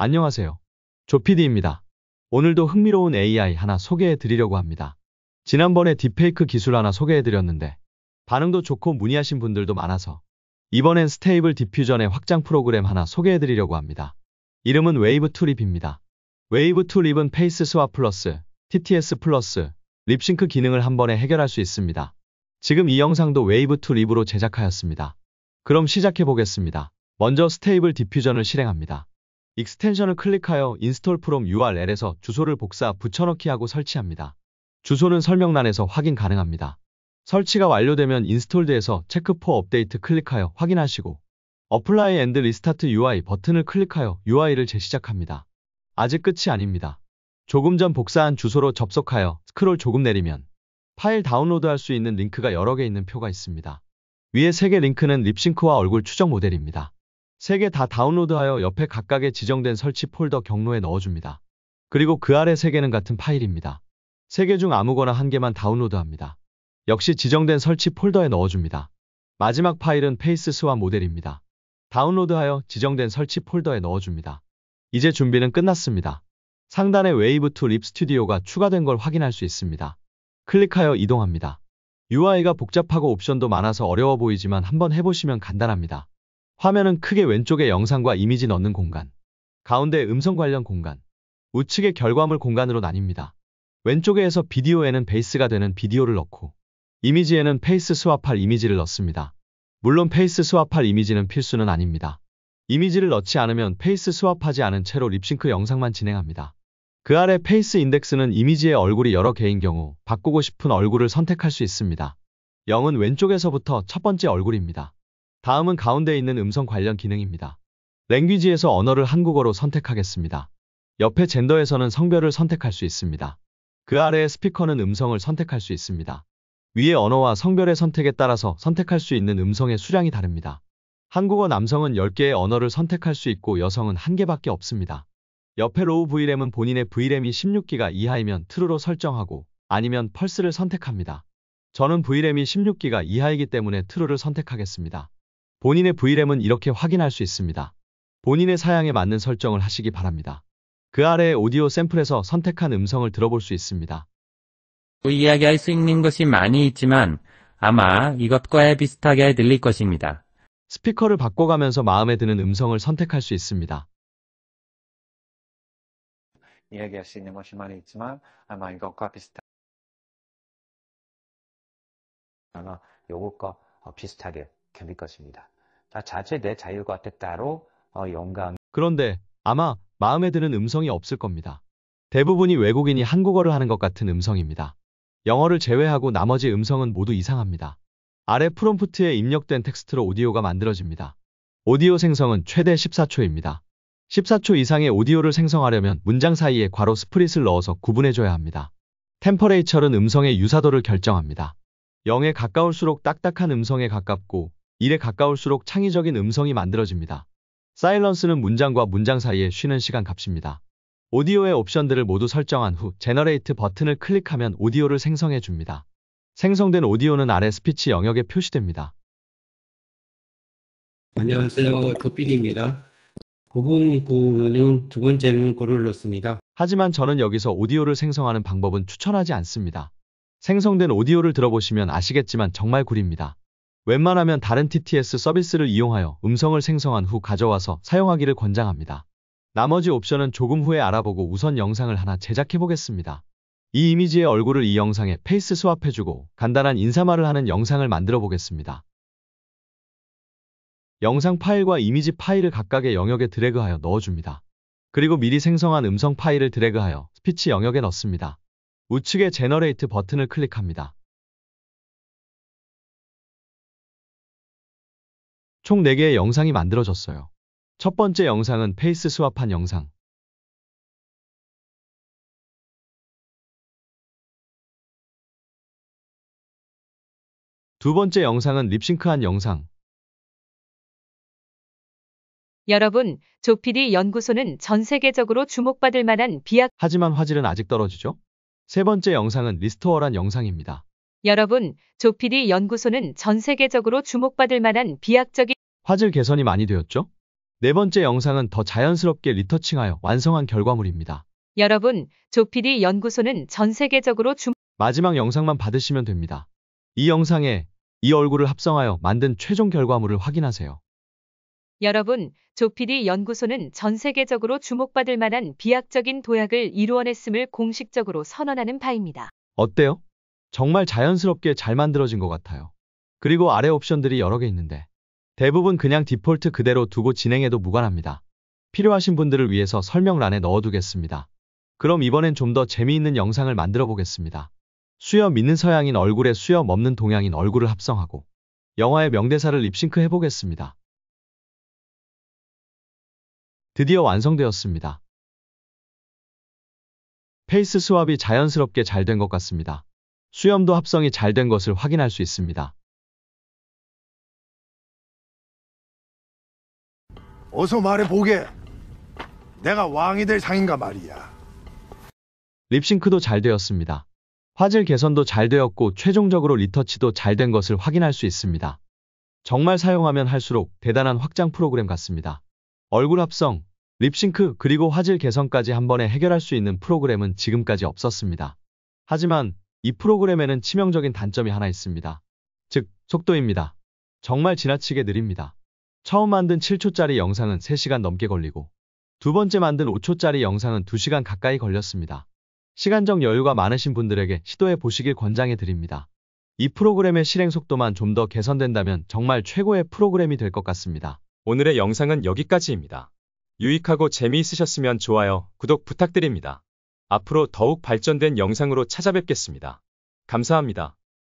안녕하세요. 조피디입니다. 오늘도 흥미로운 AI 하나 소개해 드리려고 합니다. 지난번에 딥페이크 기술 하나 소개해 드렸는데 반응도 좋고 문의하신 분들도 많아서 이번엔 스테이블 디퓨전의 확장 프로그램 하나 소개해 드리려고 합니다. 이름은 웨이브 투립입니다. 웨이브 투립은 페이스 스와 플러스, TTS 플러스, 립싱크 기능을 한 번에 해결할 수 있습니다. 지금 이 영상도 웨이브 투립으로 제작하였습니다. 그럼 시작해 보겠습니다. 먼저 스테이블 디퓨전을 실행합니다. 익스텐션을 클릭하여 인스톨 프롬 URL에서 주소를 복사 붙여넣기하고 설치합니다. 주소는 설명란에서 확인 가능합니다. 설치가 완료되면 인스톨드에서 체크 포 업데이트 클릭하여 확인하시고 어플라이 앤드 리스타트 UI 버튼을 클릭하여 UI를 재시작합니다. 아직 끝이 아닙니다. 조금 전 복사한 주소로 접속하여 스크롤 조금 내리면 파일 다운로드할 수 있는 링크가 여러 개 있는 표가 있습니다. 위에 3개 링크는 립싱크와 얼굴 추적 모델입니다. 3개다 다운로드하여 옆에 각각의 지정된 설치 폴더 경로에 넣어줍니다. 그리고 그 아래 3 개는 같은 파일입니다. 3개중 아무거나 한 개만 다운로드합니다. 역시 지정된 설치 폴더에 넣어줍니다. 마지막 파일은 페이스 스와 모델입니다. 다운로드하여 지정된 설치 폴더에 넣어줍니다. 이제 준비는 끝났습니다. 상단에 웨이브 투립 스튜디오가 추가된 걸 확인할 수 있습니다. 클릭하여 이동합니다. UI가 복잡하고 옵션도 많아서 어려워 보이지만 한번 해보시면 간단합니다. 화면은 크게 왼쪽에 영상과 이미지 넣는 공간, 가운데 음성 관련 공간, 우측에 결과물 공간으로 나뉩니다. 왼쪽에서 비디오에는 베이스가 되는 비디오를 넣고 이미지에는 페이스 스왑할 이미지를 넣습니다. 물론 페이스 스왑할 이미지는 필수는 아닙니다. 이미지를 넣지 않으면 페이스 스왑하지 않은 채로 립싱크 영상만 진행합니다. 그 아래 페이스 인덱스는 이미지의 얼굴이 여러 개인 경우 바꾸고 싶은 얼굴을 선택할 수 있습니다. 0은 왼쪽에서부터 첫 번째 얼굴입니다. 다음은 가운데 있는 음성 관련 기능입니다. 랭귀지에서 언어를 한국어로 선택하겠습니다. 옆에 젠더에서는 성별을 선택할 수 있습니다. 그 아래의 스피커는 음성을 선택할 수 있습니다. 위의 언어와 성별의 선택에 따라서 선택할 수 있는 음성의 수량이 다릅니다. 한국어 남성은 10개의 언어를 선택할 수 있고 여성은 1개밖에 없습니다. 옆에 로우 VRAM은 본인의 VRAM이 16기가 이하이면 트루로 설정하고 아니면 펄스를 선택합니다. 저는 VRAM이 16기가 이하이기 때문에 트루를 선택하겠습니다. 본인의 VRAM은 이렇게 확인할 수 있습니다. 본인의 사양에 맞는 설정을 하시기 바랍니다. 그 아래의 오디오 샘플에서 선택한 음성을 들어볼 수 있습니다. 이야기할 수 있는 것이 많이 있지만 아마 이것과의 비슷하게 들릴 것입니다. 스피커를 바꿔가면서 마음에 드는 음성을 선택할 수 있습니다. 이야기할 수 있는 것이 많이 있지만 아마 이것과 비슷하게 아마 요것과 비슷하게 견딜 것입니다. 자체 자내자유가됐다로 어, 영광 그런데 아마 마음에 드는 음성이 없을 겁니다. 대부분이 외국인이 한국어를 하는 것 같은 음성입니다. 영어를 제외하고 나머지 음성은 모두 이상합니다. 아래 프롬프트에 입력된 텍스트로 오디오가 만들어집니다. 오디오 생성은 최대 14초입니다. 14초 이상의 오디오를 생성하려면 문장 사이에 괄호 스프릿을 넣어서 구분해줘야 합니다. 템퍼레이처는 음성의 유사도를 결정합니다. 0에 가까울수록 딱딱한 음성에 가깝고 일에 가까울수록 창의적인 음성이 만들어집니다. 사일런스는 문장과 문장 사이에 쉬는 시간 값입니다. 오디오의 옵션들을 모두 설정한 후 제너레이트 버튼을 클릭하면 오디오를 생성해 줍니다. 생성된 오디오는 아래 스피치 영역에 표시됩니다. 안녕하세요. 도필입니다. 구분 구는 두 번째는 고를 넣습니다. 하지만 저는 여기서 오디오를 생성하는 방법은 추천하지 않습니다. 생성된 오디오를 들어보시면 아시겠지만 정말 구립니다. 웬만하면 다른 TTS 서비스를 이용하여 음성을 생성한 후 가져와서 사용하기를 권장합니다. 나머지 옵션은 조금 후에 알아보고 우선 영상을 하나 제작해보겠습니다. 이 이미지의 얼굴을 이 영상에 페이스 스왑해주고 간단한 인사말을 하는 영상을 만들어 보겠습니다. 영상 파일과 이미지 파일을 각각의 영역에 드래그하여 넣어줍니다. 그리고 미리 생성한 음성 파일을 드래그하여 스피치 영역에 넣습니다. 우측에 제너레이트 버튼을 클릭합니다. 총 4개의 영상이 만들어졌어요. 첫 번째 영상은 페이스 스왑한 영상. 두 번째 영상은 립싱크한 영상. 여러분, 조피디 연구소는 전 세계적으로 주목받을 만한 비약 하지만 화질은 아직 떨어지죠? 세 번째 영상은 리스토어란 영상입니다. 여러분, 조피디 연구소는 전 세계적으로 주목받을 만한 비약적인 화질 개선이 많이 되었죠? 네 번째 영상은 더 자연스럽게 리터칭하여 완성한 결과물입니다. 여러분, 조피디 연구소는 전 세계적으로 주... 마지막 영상만 받으시면 됩니다. 이 영상에 이 얼굴을 합성하여 만든 최종 결과물을 확인하세요. 여러분, 조피디 연구소는 전 세계적으로 주목받을 만한 비약적인 도약을 이루어냈음을 공식적으로 선언하는 바입니다. 어때요? 정말 자연스럽게 잘 만들어진 것 같아요. 그리고 아래 옵션들이 여러 개 있는데 대부분 그냥 디폴트 그대로 두고 진행해도 무관합니다. 필요하신 분들을 위해서 설명란에 넣어두겠습니다. 그럼 이번엔 좀 더 재미있는 영상을 만들어 보겠습니다. 수염 있는 서양인 얼굴에 수염 없는 동양인 얼굴을 합성하고 영화의 명대사를 립싱크 해보겠습니다. 드디어 완성되었습니다. 페이스 스왑이 자연스럽게 잘 된 것 같습니다. 수염도 합성이 잘 된 것을 확인할 수 있습니다. 어서 말해보게. 내가 왕이 될 상인가 말이야. 립싱크도 잘 되었습니다. 화질 개선도 잘 되었고 최종적으로 리터치도 잘 된 것을 확인할 수 있습니다. 정말 사용하면 할수록 대단한 확장 프로그램 같습니다. 얼굴 합성, 립싱크 그리고 화질 개선까지 한 번에 해결할 수 있는 프로그램은 지금까지 없었습니다. 하지만 이 프로그램에는 치명적인 단점이 하나 있습니다. 즉, 속도입니다. 정말 지나치게 느립니다. 처음 만든 7초짜리 영상은 3시간 넘게 걸리고 두 번째 만든 5초짜리 영상은 2시간 가까이 걸렸습니다. 시간적 여유가 많으신 분들에게 시도해 보시길 권장해 드립니다. 이 프로그램의 실행 속도만 좀 더 개선된다면 정말 최고의 프로그램이 될 것 같습니다. 오늘의 영상은 여기까지입니다. 유익하고 재미있으셨으면 좋아요, 구독 부탁드립니다. 앞으로 더욱 발전된 영상으로 찾아뵙겠습니다. 감사합니다.